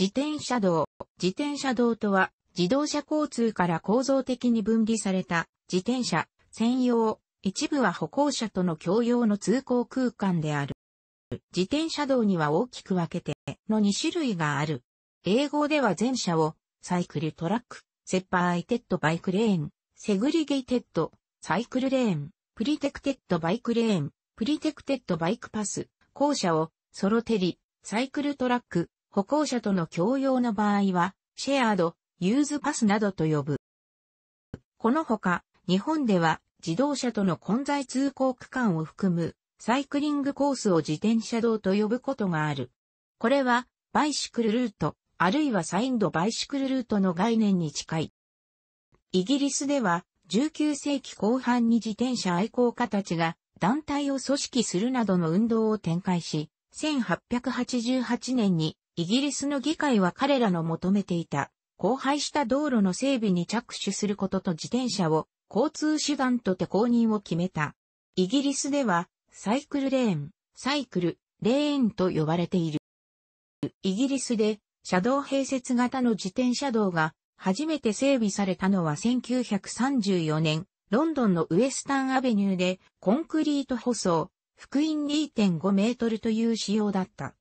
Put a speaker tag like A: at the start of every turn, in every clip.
A: 自転車道。自転車道とは、自動車交通から構造的に分離された自転車専用、一部は歩行者との共用の通行空間である。自転車道には大きく分けての2種類がある。英語では前者をサイクルトラック、セッパーアイテッドバイクレーン、セグリゲイテッド、サイクルレーン、プリテクテッドバイクレーン、プリテクテッドバイクパス、後舎をソロテリ、サイクルトラック、歩行者との共用の場合は、シェアード、ユーズパスなどと呼ぶ。このほか、日本では自動車との混在通行区間を含むサイクリングコースを自転車道と呼ぶことがある。これはバイシクルルート、あるいはサインドバイシクルルートの概念に近い。イギリスでは19世紀後半に自転車愛好家たちが団体を組織するなどの運動を展開し、1888年にイギリスの議会は彼らの求めていた、荒廃した道路の整備に着手することと自転車を交通手段とて公認を決めた。イギリスでは、サイクルレーン、サイクル、レーンと呼ばれている。イギリスで、車道併設型の自転車道が、初めて整備されたのは1934年、ロンドンのウエスタンアベニューで、コンクリート舗装、福音2.5メートルという仕様だった。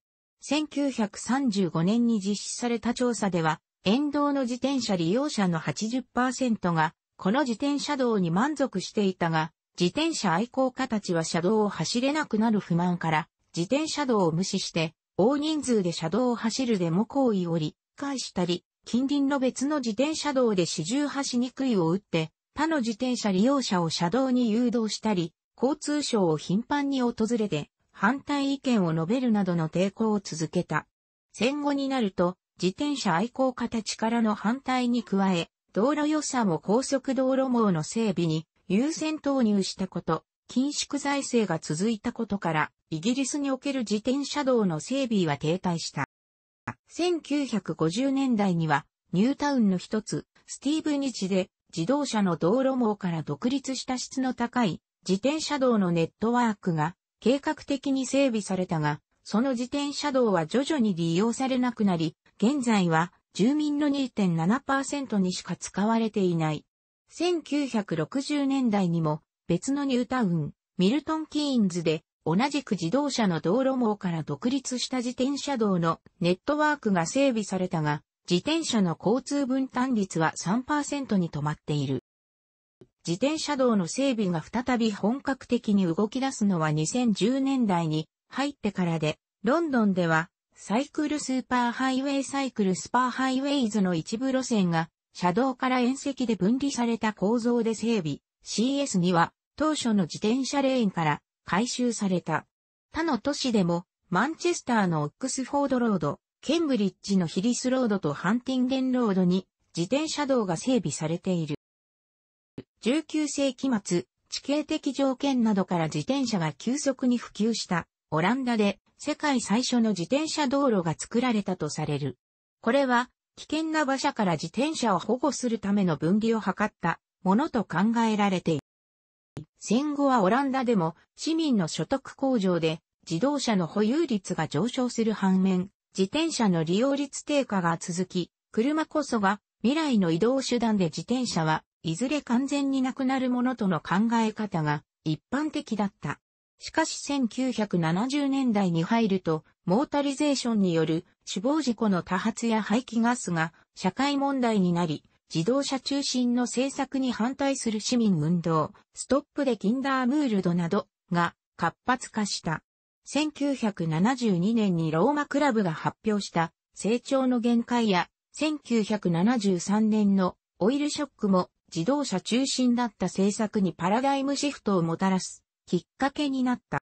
A: 1935年に実施された調査では、沿道の自転車利用者の80%が、この自転車道に満足していたが、自転車愛好家たちは車道を走れなくなる不満から、自転車道を無視して、大人数で車道を走るデモ行為を折り返したり、近隣の別の自転車道で四重しにくいを打って、他の自転車利用者を車道に誘導したり、交通省を頻繁に訪れて、反対意見を述べるなどの抵抗を続けた。戦後になると、自転車愛好家たちからの反対に加え、道路予算を高速道路網の整備に優先投入したこと、緊縮財政が続いたことから、イギリスにおける自転車道の整備は停滞した。1950年代には、ニュータウンの一つ、スティーブ・ニチで、自動車の道路網から独立した質の高い自転車道のネットワークが計画的に整備されたが、その自転車道は徐々に利用されなくなり、現在は住民の2.7%にしか使われていない。1960年代にも別のニュータウン、ミルトン・キーンズで同じく自動車の道路網から独立した自転車道のネットワークが整備されたが、自転車の交通分担率は3%に止まっている。自転車道の整備が再び本格的に動き出すのは2010年代に入ってからで、ロンドンではサイクルスーパーハイウェイサイクルスパーハイウェイズの一部路線が車道から縁石で分離された構造で整備、CS には当初の自転車レーンから回収された。他の都市でもマンチェスターのオックスフォードロード、ケンブリッジのヒリスロードとハンティンゲンロードに自転車道が整備されている。19世紀末、地形的条件などから自転車が急速に普及したオランダで世界最初の自転車道路が作られたとされる。これは危険な馬車から自転車を保護するための分離を図ったものと考えられている。戦後はオランダでも市民の所得向上で自動車の保有率が上昇する反面、自転車の利用率低下が続き、車こそが未来の移動手段で自転車はいずれ完全になくなるものとの考え方が一般的だった。しかし1970年代に入ると、モータリゼーションによる死亡事故の多発や排気ガスが社会問題になり、自動車中心の政策に反対する市民運動、ストップでキンダームールドなどが活発化した。1972年にローマクラブが発表した成長の限界や1973年のオイルショックも自動車中心だった政策にパラダイムシフトをもたらすきっかけになった。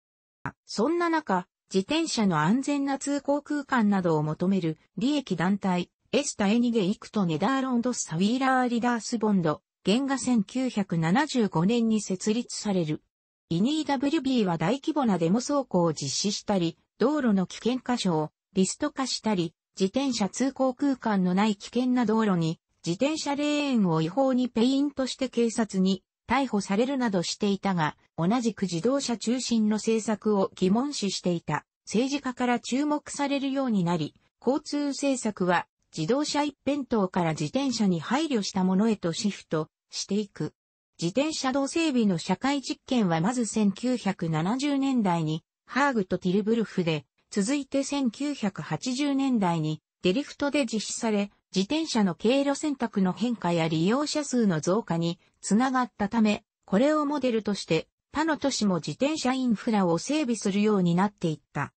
A: そんな中、自転車の安全な通行空間などを求める利益団体、エスタ・エニゲ・イクト・ネダーロンド・サウィーラー・リダース・ボンド、現が1975年に設立される。イニー WB は大規模なデモ走行を実施したり、道路の危険箇所をリスト化したり、自転車通行空間のない危険な道路に自転車レーンを違法にペイントして警察に逮捕されるなどしていたが、同じく自動車中心の政策を疑問視していた政治家から注目されるようになり、交通政策は自動車一辺倒から自転車に配慮したものへとシフトしていく。自転車道整備の社会実験はまず1970年代にハーグとティルブルフで、続いて1980年代にデリフトで実施され、自転車の経路選択の変化や利用者数の増加につながったため、これをモデルとして他の都市も自転車インフラを整備するようになっていった。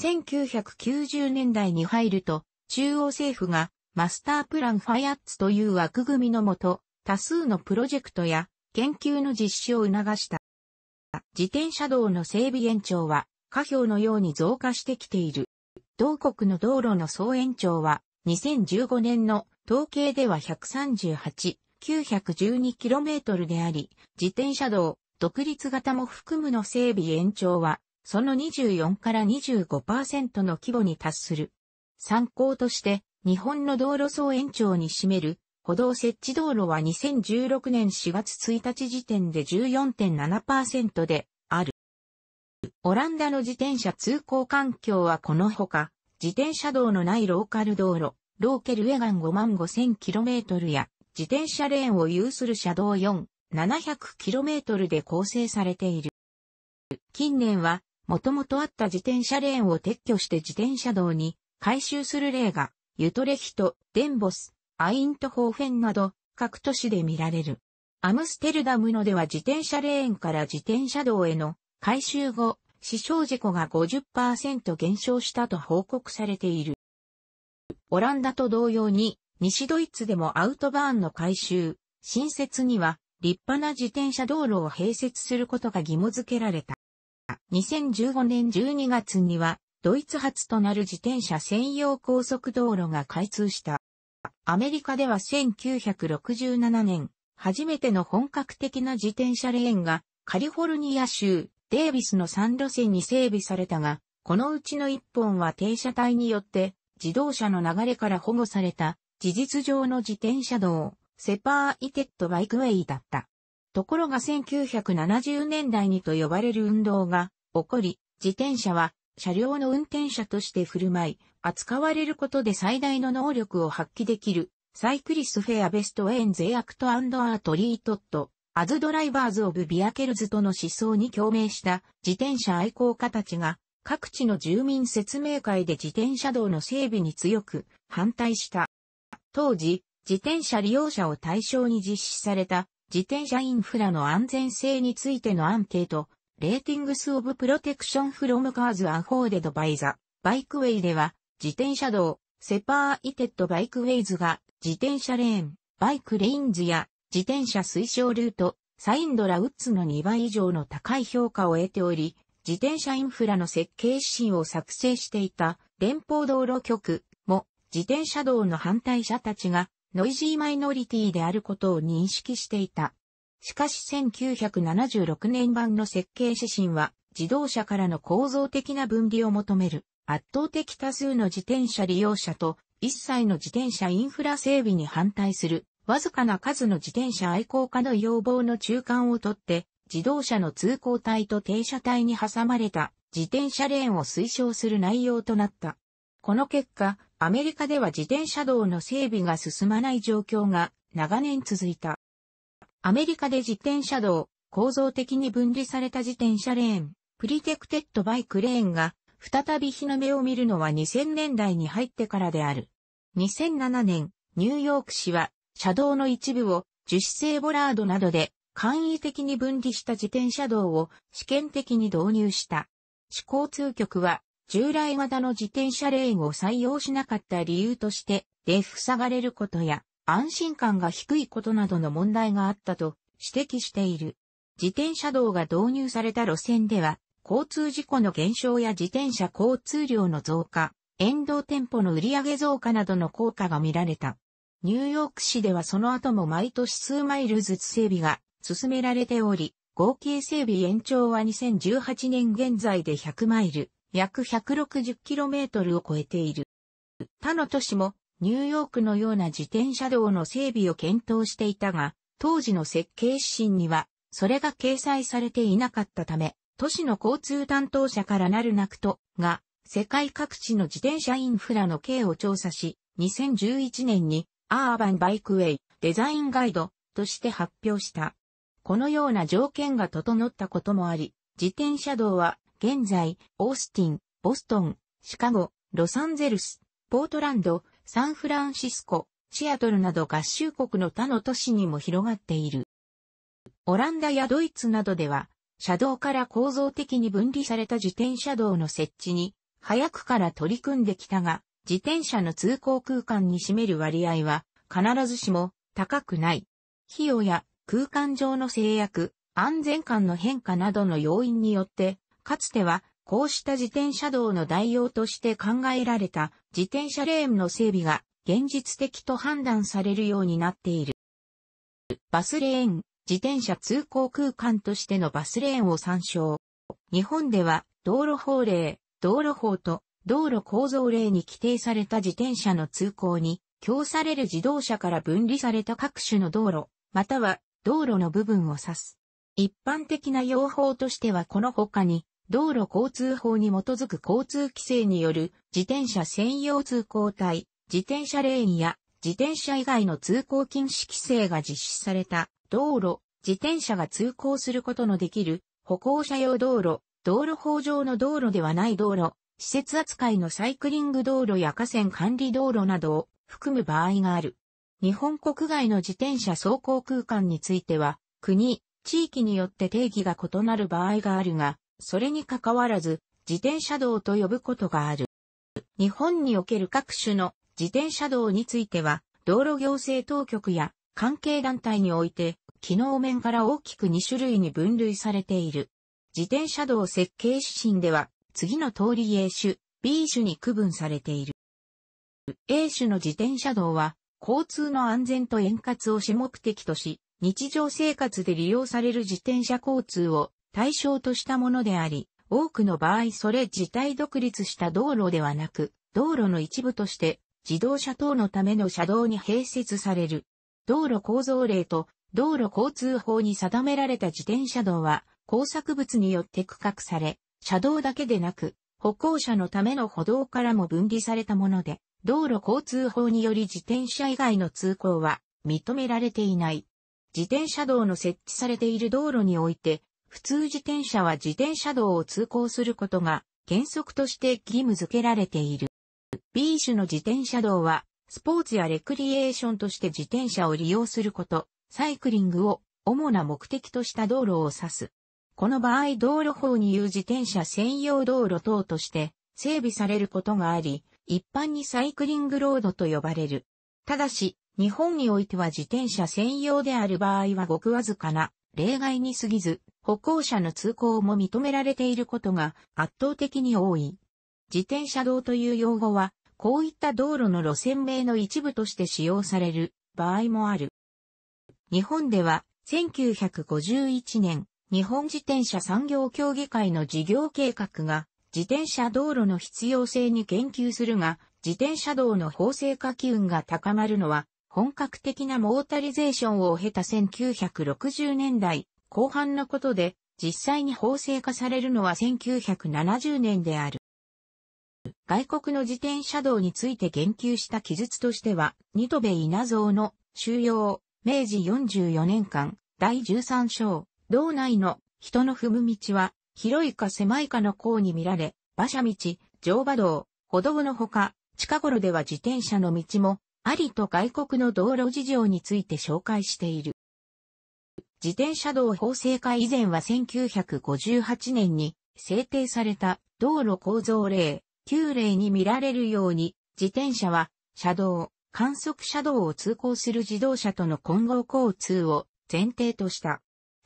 A: 1990年代に入ると、中央政府がマスタープランファイアッツという枠組みのもと、多数のプロジェクトや研究の実施を促した。自転車道の整備延長は、下表のように増加してきている。同国の道路の総延長は2015年の統計では138、912km であり、自転車道、独立型も含むの整備延長は、その24から25%の規模に達する。参考として、日本の道路総延長に占める歩道設置道路は2016年4月1日時点で14.7%である。オランダの自転車通行環境はこのほか、自転車道のないローカル道路、ローケルウェガン 55000km や自転車レーンを有する車道4、700km で構成されている。近年は、もともとあった自転車レーンを撤去して自転車道に改修する例が、ユトレヒト、デンボス、アイントホーフェンなど各都市で見られる。アムステルダムのでは自転車レーンから自転車道への改修後、死傷事故が50%減少したと報告されている。オランダと同様に、西ドイツでもアウトバーンの改修、新設には、立派な自転車道路を併設することが義務付けられた。2015年12月には、ドイツ初となる自転車専用高速道路が開通した。アメリカでは1967年、初めての本格的な自転車レーンが、カリフォルニア州、デイビスの3路線に整備されたが、このうちの1本は停車帯によって自動車の流れから保護された、事実上の自転車道、セパーイテッドバイクウェイだった。ところが1970年代にと呼ばれる運動が起こり、自転車は車両の運転者として振る舞い、扱われることで最大の能力を発揮できる、サイクリストフェアベストウェーンゼアクトアートリートット、アズドライバーズオブビアケルズとの思想に共鳴した自転車愛好家たちが各地の住民説明会で自転車道の整備に強く反対した。当時、自転車利用者を対象に実施された自転車インフラの安全性についてのアンケート、レーティングスオブプロテクションフロムカーズアフォーデドバイザ、バイクウェイでは、自転車道、セパーイテッドバイクウェイズが、自転車レーン、バイクレインズや、自転車推奨ルート、サインドラウッズの2倍以上の高い評価を得ており、自転車インフラの設計指針を作成していた連邦道路局も自転車道の反対者たちがノイジーマイノリティであることを認識していた。しかし1976年版の設計指針は自動車からの構造的な分離を求める圧倒的多数の自転車利用者と一切の自転車インフラ整備に反対するわずかな数の自転車愛好家の要望の中間をとって自動車の通行帯と停車帯に挟まれた自転車レーンを推奨する内容となった。この結果、アメリカでは自転車道の整備が進まない状況が長年続いた。アメリカで自転車道、構造的に分離された自転車レーン、プリテクテッドバイクレーンが再び日の目を見るのは2000年代に入ってからである。2007年、ニューヨーク市は車道の一部を樹脂製ボラードなどで簡易的に分離した自転車道を試験的に導入した。市交通局は従来型の自転車レーンを採用しなかった理由として、で塞がれることや安心感が低いことなどの問題があったと指摘している。自転車道が導入された路線では、交通事故の減少や自転車交通量の増加、沿道店舗の売上増加などの効果が見られた。ニューヨーク市ではその後も毎年数マイルずつ整備が進められており、合計整備延長は2018年現在で100マイル、約 160km を超えている。他の都市もニューヨークのような自転車道の整備を検討していたが、当時の設計指針には、それが掲載されていなかったため、都市の交通担当者からなるなくと、が、世界各地の自転車インフラの経を調査し、2011年にアーバンバイクウェイデザインガイドとして発表した。このような条件が整ったこともあり、自転車道は現在、オースティン、ボストン、シカゴ、ロサンゼルス、ポートランド、サンフランシスコ、シアトルなど合衆国の他の都市にも広がっている。オランダやドイツなどでは、車道から構造的に分離された自転車道の設置に、早くから取り組んできたが、自転車の通行空間に占める割合は、必ずしも高くない。費用や空間上の制約、安全感の変化などの要因によって、かつてはこうした自転車道の代用として考えられた自転車レーンの整備が現実的と判断されるようになっている。バスレーン、自転車通行空間としてのバスレーンを参照。日本では道路法令、道路法と道路構造令に規定された自転車の通行に、供される自動車から分離された各種の道路、または道路の部分を指す。一般的な用法としてはこの他に、道路交通法に基づく交通規制による自転車専用通行帯、自転車レーンや自転車以外の通行禁止規制が実施された道路、自転車が通行することのできる歩行者用道路、道路法上の道路ではない道路、施設扱いのサイクリング道路や河川管理道路などを含む場合がある。日本国外の自転車走行空間については、国、地域によって定義が異なる場合があるが、それに関わらず、自転車道と呼ぶことがある。日本における各種の自転車道については、道路行政当局や関係団体において、機能面から大きく2種類に分類されている。自転車道設計指針では、次の通り A 種、B 種に区分されている。A 種の自転車道は、交通の安全と円滑を主目的とし、日常生活で利用される自転車交通を対象としたものであり、多くの場合それ自体独立した道路ではなく、道路の一部として自動車等のための車道に併設される。道路構造例と道路交通法に定められた自転車道は工作物によって区画され、車道だけでなく歩行者のための歩道からも分離されたもので、道路交通法により自転車以外の通行は認められていない。自転車道の設置されている道路において、普通自転車は自転車道を通行することが原則として義務付けられている。B 種の自転車道は、スポーツやレクリエーションとして自転車を利用すること、サイクリングを主な目的とした道路を指す。この場合道路法に言う自転車専用道路等として整備されることがあり、一般にサイクリングロードと呼ばれる。ただし、日本においては自転車専用である場合はごくわずかな例外に過ぎず、歩行者の通行も認められていることが圧倒的に多い。自転車道という用語は、こういった道路の路線名の一部として使用される場合もある。日本では、1951年、日本自転車産業協議会の事業計画が自転車道路の必要性に言及するが、自転車道の法制化機運が高まるのは、本格的なモータリゼーションを経た1960年代後半のことで、実際に法制化されるのは1970年である。外国の自転車道について言及した記述としては、ニトベ稲造の収容、明治44年間、第13章、道内の人の踏む道は、広いか狭いかの項に見られ、馬車道、乗馬道、歩道のほか、近頃では自転車の道も、ありと外国の道路事情について紹介している。自転車道法制化以前は1958年に制定された道路構造例、旧例に見られるように、自転車は車道、観測車道を通行する自動車との混合交通を前提とした。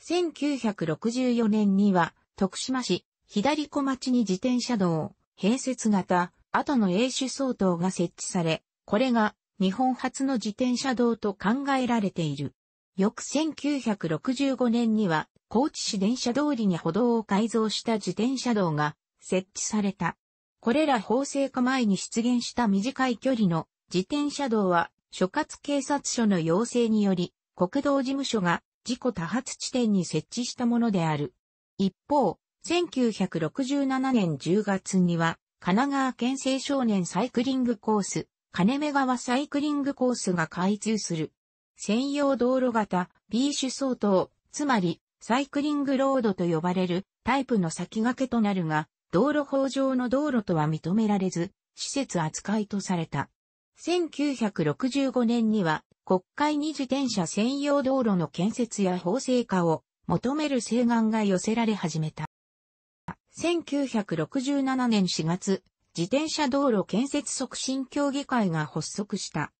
A: 1964年には徳島市、左小町に自転車道、併設型、後の英種相当が設置され、これが日本初の自転車道と考えられている。翌1965年には、高知市電車通りに歩道を改造した自転車道が設置された。これら法制化前に出現した短い距離の自転車道は、所轄警察署の要請により、国道事務所が事故多発地点に設置したものである。一方、1967年10月には、神奈川県青少年サイクリングコース、金目川サイクリングコースが開通する。専用道路型、B 種相当、つまり、サイクリングロードと呼ばれるタイプの先駆けとなるが、道路法上の道路とは認められず、施設扱いとされた。1965年には、国会に自転車専用道路の建設や法制化を求める請願が寄せられ始めた。1967年4月、自転車道路建設促進協議会が発足した。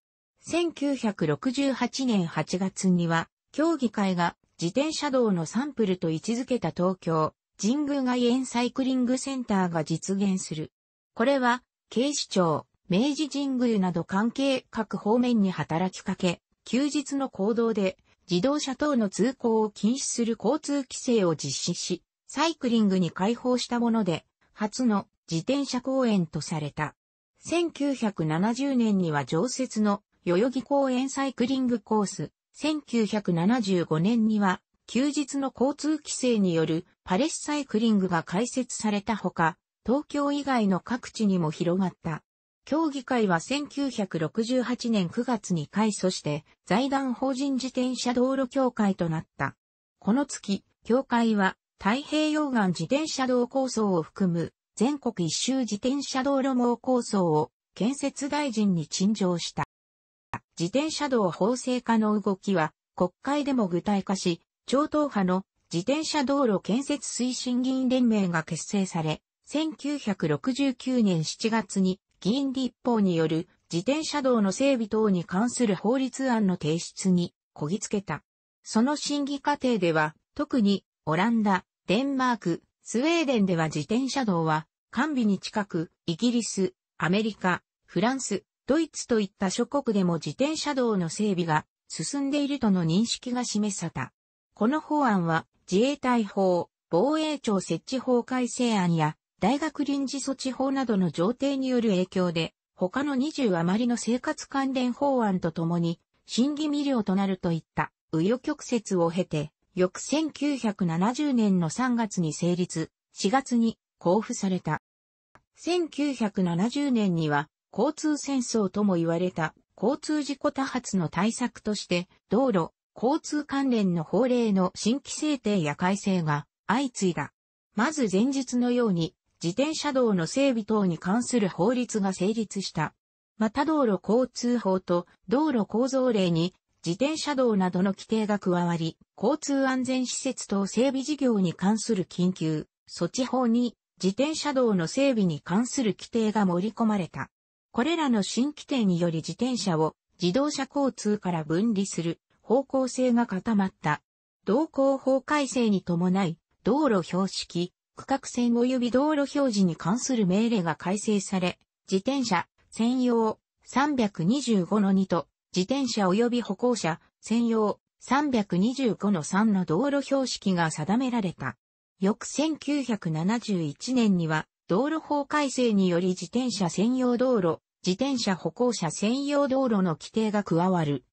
A: 1968年8月には、協議会が自転車道のサンプルと位置づけた東京、神宮外苑サイクリングセンターが実現する。これは、警視庁、明治神宮など関係各方面に働きかけ、休日の行動で自動車等の通行を禁止する交通規制を実施し、サイクリングに開放したもので、初の自転車公園とされた。1970年には常設の代々木公園サイクリングコース、1975年には休日の交通規制によるパレスサイクリングが開設されたほか、東京以外の各地にも広がった。協議会は1968年9月に開祖して、財団法人自転車道路協会となった。この月、協会は、太平洋岸自転車道構想を含む、全国一周自転車道路網構想を、建設大臣に陳情した。自転車道法制化の動きは、国会でも具体化し、超党派の自転車道路建設推進議員連盟が結成され、1969年7月に議員立法による自転車道の整備等に関する法律案の提出にこぎつけた。その審議過程では、特にオランダ、デンマーク、スウェーデンでは自転車道は、完備に近く、イギリス、アメリカ、フランス、ドイツといった諸国でも自転車道の整備が進んでいるとの認識が示された。この法案は自衛隊法、防衛庁設置法改正案や大学臨時措置法などの条定による影響で、他の20余りの生活関連法案とともに、審議未了となるといった、紆余曲折を経て、翌1970年の3月に成立、4月に交付された。1970年には、交通戦争とも言われた、交通事故多発の対策として、道路、交通関連の法令の新規制定や改正が相次いだ。まず前述のように、自転車道の整備等に関する法律が成立した。また道路交通法と道路構造令に自転車道などの規定が加わり、交通安全施設等整備事業に関する緊急措置法に自転車道の整備に関する規定が盛り込まれた。これらの新規定により自転車を自動車交通から分離する方向性が固まった。道交法改正に伴い、道路標識、区画線及び道路表示に関する命令が改正され、自転車専用325の2と、自転車及び歩行者専用325の3の道路標識が定められた。翌1971年には、道路法改正により自転車専用道路、自転車歩行者専用道路の規定が加わる。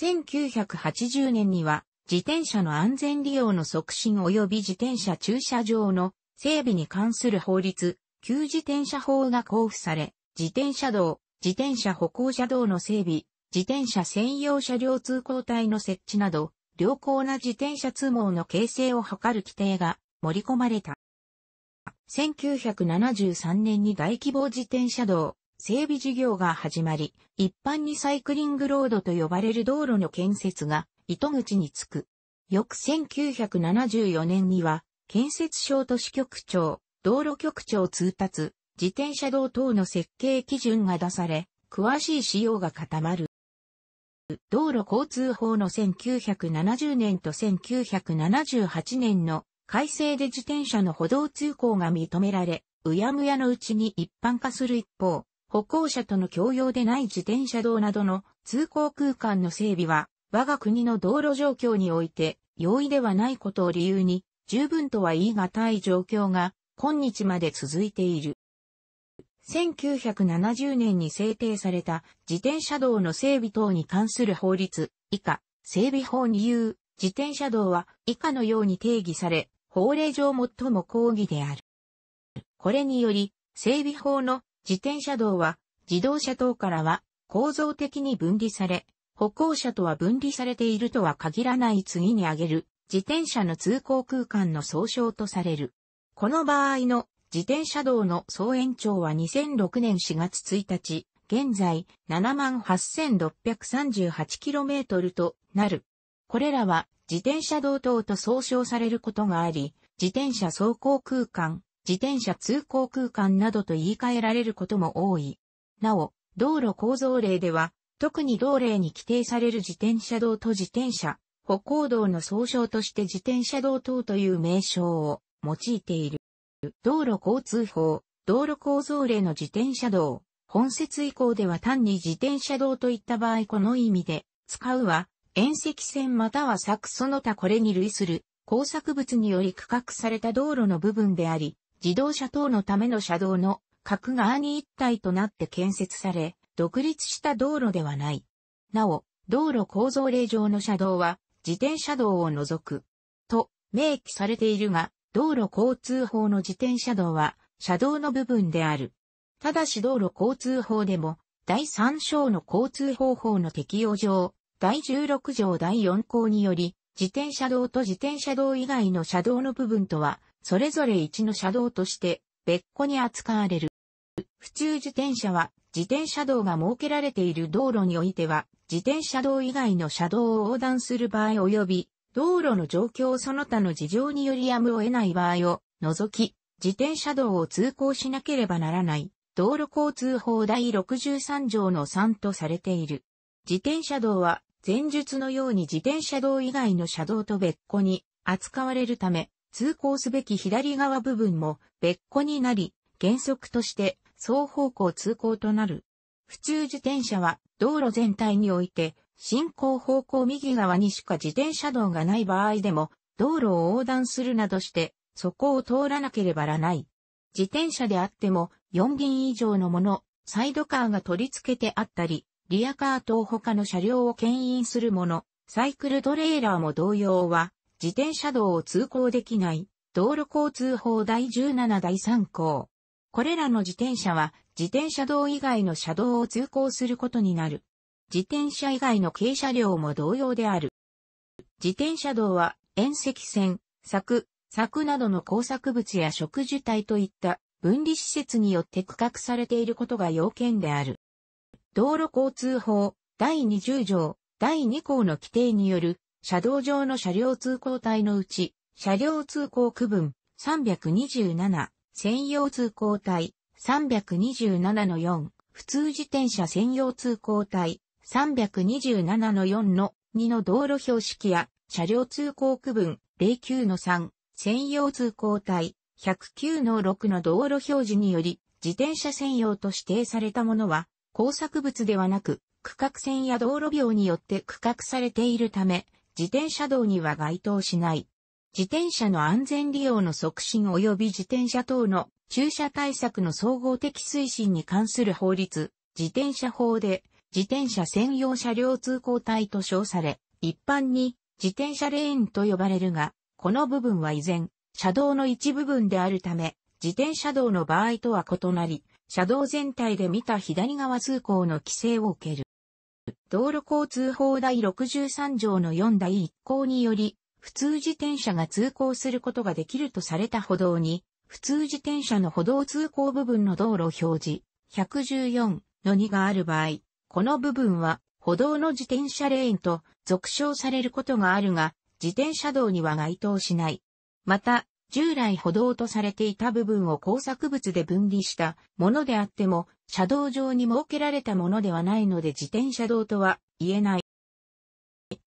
A: 1980年には、自転車の安全利用の促進及び自転車駐車場の整備に関する法律、旧自転車法が交付され、自転車道、自転車歩行者道の整備、自転車専用車両通行帯の設置など、良好な自転車通網の形成を図る規定が盛り込まれた。1973年に大規模自転車道整備事業が始まり、一般にサイクリングロードと呼ばれる道路の建設が糸口につく。翌1974年には建設省都市局長、道路局長通達、自転車道等の設計基準が出され、詳しい仕様が固まる。道路交通法の1970年と1978年の改正で自転車の歩道通行が認められ、うやむやのうちに一般化する一方、歩行者との共用でない自転車道などの通行空間の整備は、我が国の道路状況において容易ではないことを理由に、十分とは言い難い状況が今日まで続いている。1970年に制定された自転車道の整備等に関する法律以下整備法に言う自転車道は以下のように定義され法令上最も抗議である。これにより整備法の自転車道は自動車等からは構造的に分離され歩行者とは分離されているとは限らない次に挙げる自転車の通行空間の総称とされる。この場合の自転車道の総延長は2006年4月1日、現在 78,638km となる。これらは自転車道等と総称されることがあり、自転車走行空間、自転車通行空間などと言い換えられることも多い。なお、道路構造例では、特に道例に規定される自転車道と自転車、歩行道の総称として自転車道等という名称を用いている。道路交通法、道路構造例の自転車道、本節以降では単に自転車道といった場合この意味で、使うは、縁石線または柵その他これに類する工作物により区画された道路の部分であり、自動車等のための車道の角側に一体となって建設され、独立した道路ではない。なお、道路構造例上の車道は、自転車道を除く、と明記されているが、道路交通法の自転車道は、車道の部分である。ただし道路交通法でも、第3章の交通方法の適用上、第16条第4項により、自転車道と自転車道以外の車道の部分とは、それぞれ一の車道として、別個に扱われる。普通自転車は自転車道が設けられている道路においては自転車道以外の車道を横断する場合及び道路の状況その他の事情によりやむを得ない場合を除き自転車道を通行しなければならない道路交通法第63条の3とされている。自転車道は前述のように自転車道以外の車道と別個に扱われるため通行すべき左側部分も別個になり原則として双方向通行となる。普通自転車は道路全体において進行方向右側にしか自転車道がない場合でも道路を横断するなどしてそこを通らなければならない。自転車であっても4輪以上のもの、サイドカーが取り付けてあったり、リアカー等他の車両を牽引するもの、サイクルトレーラーも同様は、自転車道を通行できない、道路交通法第17第3項。これらの自転車は自転車道以外の車道を通行することになる。自転車以外の軽車両も同様である。自転車道は縁石線、柵、柵などの工作物や植樹体といった分離施設によって区画されていることが要件である。道路交通法第20条第2項の規定による車道上の車両通行帯のうち車両通行区分327専用通行帯327の4、普通自転車専用通行帯327の4の2の道路標識や車両通行区分09の3、専用通行帯109の6の道路表示により自転車専用と指定されたものは工作物ではなく区画線や道路病によって区画されているため自転車道には該当しない。自転車の安全利用の促進及び自転車等の駐車対策の総合的推進に関する法律、自転車法で自転車専用車両通行帯と称され、一般に自転車レーンと呼ばれるが、この部分は依然、車道の一部分であるため、自転車道の場合とは異なり、車道全体で見た左側通行の規制を受ける。道路交通法第63条の4第1項により、普通自転車が通行することができるとされた歩道に、普通自転車の歩道通行部分の道路表示、114の2がある場合、この部分は歩道の自転車レーンと俗称されることがあるが、自転車道には該当しない。また、従来歩道とされていた部分を工作物で分離したものであっても、車道上に設けられたものではないので自転車道とは言えない。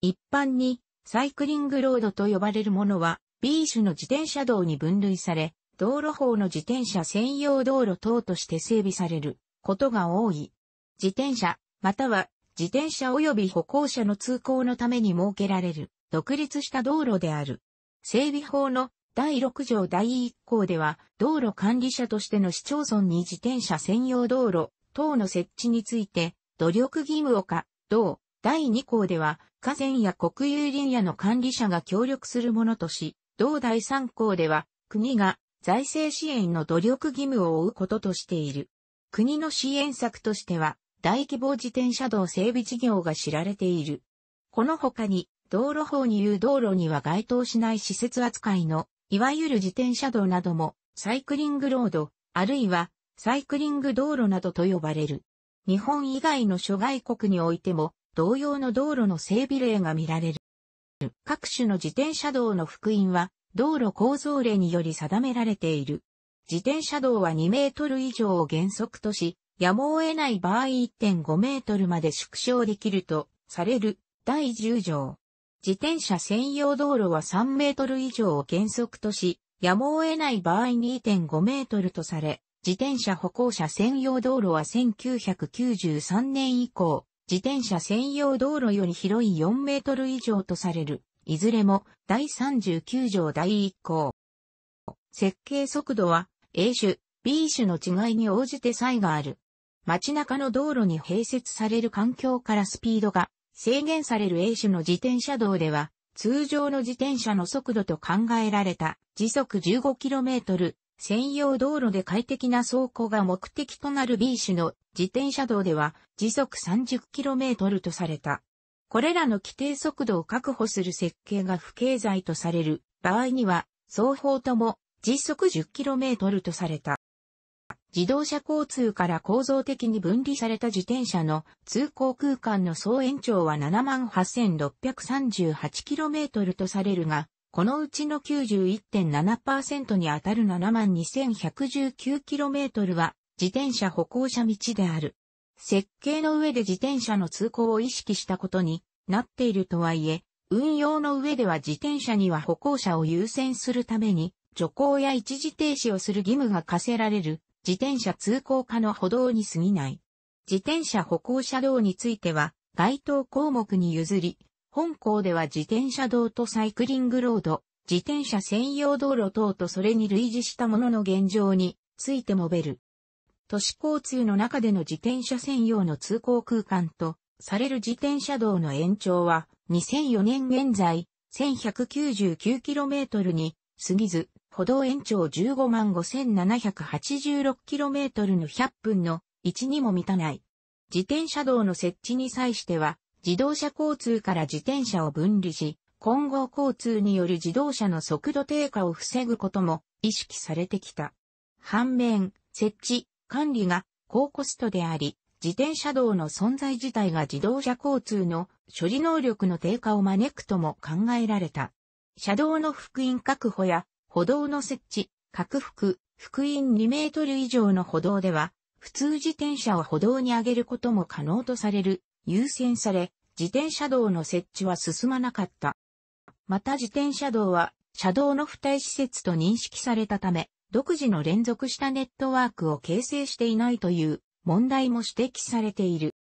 A: 一般にサイクリングロードと呼ばれるものは、B 種の自転車道に分類され、道路法の自転車専用道路等として整備されることが多い。自転車、または自転車及び歩行者の通行のために設けられる独立した道路である。整備法の第6条第1項では、道路管理者としての市町村に自転車専用道路等の設置について、努力義務を課、同第2項では、河川や国有林野の管理者が協力するものとし、同第3項では、国が財政支援の努力義務を負うこととしている。国の支援策としては、大規模自転車道整備事業が知られている。この他に、道路法に言う道路には該当しない施設扱いの、いわゆる自転車道なども、サイクリングロード、あるいは、サイクリング道路などと呼ばれる。日本以外の諸外国においても、同様の道路の整備例が見られる。各種の自転車道の福音は、道路構造例により定められている。自転車道は2メートル以上を原則とし、やむを得ない場合1.5メートルまで縮小できるとされる第10条。自転車専用道路は3メートル以上を原則とし、やむを得ない場合2.5メートルとされ、自転車歩行者専用道路は1993年以降、自転車専用道路より広い4メートル以上とされる、いずれも第39条第1項。設計速度は A 種、B 種の違いに応じて差異がある。街中の道路に併設される環境からスピードが制限される A 種の自転車道では、通常の自転車の速度と考えられた時速 15km 専用道路で快適な走行が目的となる B 種の自転車道では時速 30km とされた。これらの規定速度を確保する設計が不経済とされる場合には、双方とも時速 10km とされた。自動車交通から構造的に分離された自転車の通行空間の総延長は 78,638km とされるが、このうちの91.7%にあたる 72,119km は自転車歩行者道である。設計の上で自転車の通行を意識したことになっているとはいえ、運用の上では自転車には歩行者を優先するために、徐行や一時停止をする義務が課せられる自転車通行課の歩道に過ぎない。自転車歩行車道については、該当項目に譲り、本校では自転車道とサイクリングロード、自転車専用道路等とそれに類似したものの現状について述べる。都市交通の中での自転車専用の通行空間とされる自転車道の延長は2004年現在 1199km に過ぎず歩道延長15万 5786km の100分の1にも満たない。自転車道の設置に際しては自動車交通から自転車を分離し、混合交通による自動車の速度低下を防ぐことも意識されてきた。反面、設置、管理が高コストであり、自転車道の存在自体が自動車交通の処理能力の低下を招くとも考えられた。車道の福音確保や歩道の設置、拡幅、福音2メートル以上の歩道では、普通自転車を歩道に上げることも可能とされる優先され、自転車道の設置は進まなかった。また自転車道は、車道の付帯施設と認識されたため、独自の連続したネットワークを形成していないという問題も指摘されている。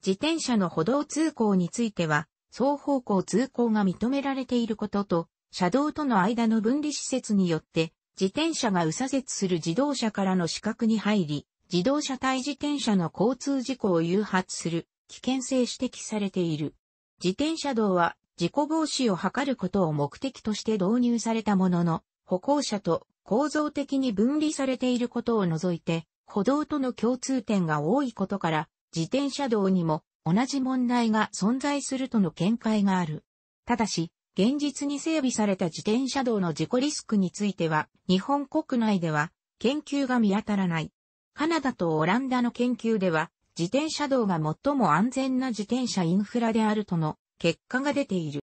A: 自転車の歩道通行については、双方向通行が認められていることと、車道との間の分離施設によって、自転車が右左折する自動車からの死角に入り、自動車対自転車の交通事故を誘発する危険性指摘されている。自転車道は事故防止を図ることを目的として導入されたものの、歩行者と構造的に分離されていることを除いて、歩道との共通点が多いことから、自転車道にも同じ問題が存在するとの見解がある。ただし、現実に整備された自転車道の事故リスクについては、日本国内では研究が見当たらない。カナダとオランダの研究では、自転車道が最も安全な自転車インフラであるとの結果が出ている。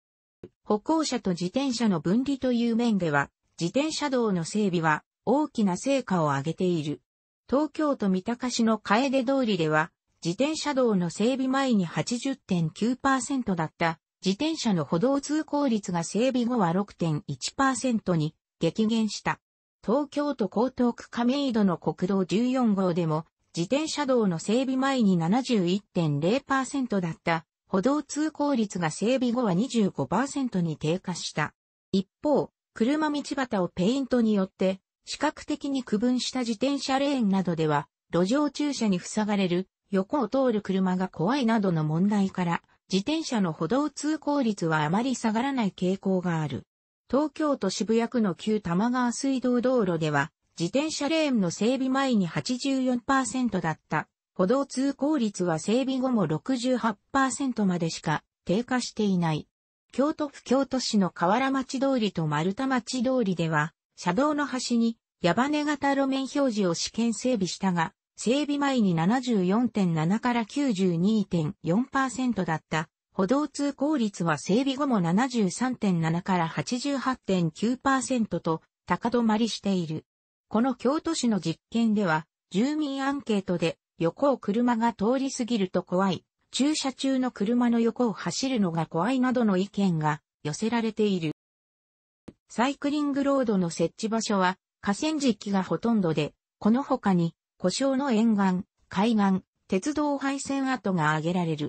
A: 歩行者と自転車の分離という面では、自転車道の整備は大きな成果を上げている。東京都三鷹市の楓通りでは、自転車道の整備前に80.9%だった自転車の歩道通行率が整備後は6.1%に激減した。東京都江東区亀井戸の国道14号でも自転車道の整備前に71.0%だった歩道通行率が整備後は25%に低下した。一方、車道端をペイントによって視覚的に区分した自転車レーンなどでは路上駐車に塞がれる横を通る車が怖いなどの問題から自転車の歩道通行率はあまり下がらない傾向がある。東京都渋谷区の旧玉川水道道路では自転車レーンの整備前に84%だった。歩道通行率は整備後も68%までしか低下していない。京都府京都市の河原町通りと丸田町通りでは、車道の端に矢羽型路面表示を試験整備したが、整備前に74.7から92.4%だった。歩道通行率は整備後も73.7から88.9%と高止まりしている。この京都市の実験では、住民アンケートで、横を車が通り過ぎると怖い、駐車中の車の横を走るのが怖いなどの意見が寄せられている。サイクリングロードの設置場所は河川敷がほとんどで、この他に故障の沿岸、海岸、鉄道配線跡が挙げられる。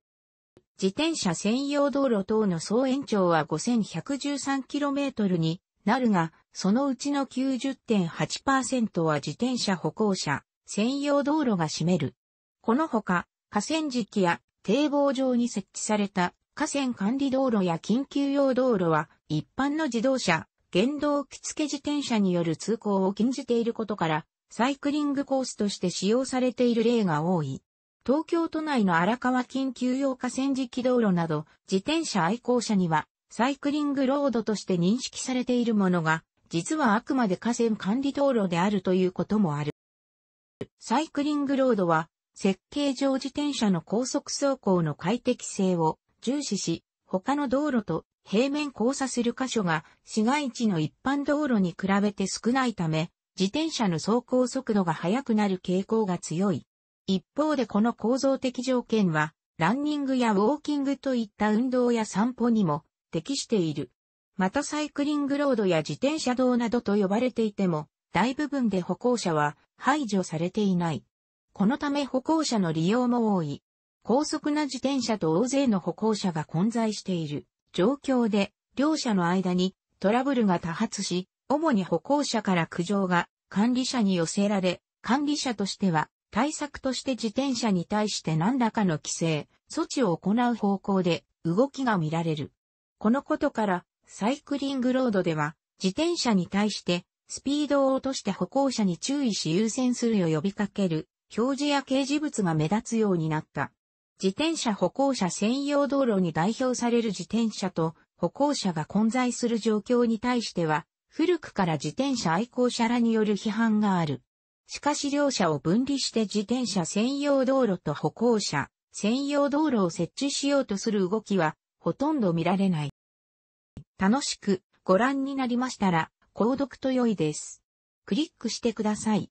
A: 自転車専用道路等の総延長は 5113km になるが、そのうちの90.8%は自転車歩行者、専用道路が占める。このほか、河川敷や堤防上に設置された河川管理道路や緊急用道路は、一般の自動車、原動機付自転車による通行を禁じていることから、サイクリングコースとして使用されている例が多い。東京都内の荒川緊急用河川敷道路など、自転車愛好者にはサイクリングロードとして認識されているものが、実はあくまで河川管理道路であるということもある。サイクリングロードは、設計上自転車の高速走行の快適性を重視し、他の道路と平面交差する箇所が市街地の一般道路に比べて少ないため、自転車の走行速度が速くなる傾向が強い。一方でこの構造的条件は、ランニングやウォーキングといった運動や散歩にも適している。またサイクリングロードや自転車道などと呼ばれていても、大部分で歩行者は排除されていない。このため歩行者の利用も多い。高速な自転車と大勢の歩行者が混在している状況で、両者の間にトラブルが多発し、主に歩行者から苦情が管理者に寄せられ、管理者としては対策として自転車に対して何らかの規制、措置を行う方向で動きが見られる。このことから、サイクリングロードでは、自転車に対して、スピードを落として歩行者に注意し優先するよう呼びかける、表示や掲示物が目立つようになった。自転車歩行者専用道路に代表される自転車と歩行者が混在する状況に対しては、古くから自転車愛好者らによる批判がある。しかし両者を分離して自転車専用道路と歩行者専用道路を設置しようとする動きはほとんど見られない。楽しくご覧になりましたら、購読と良いです。クリックしてください。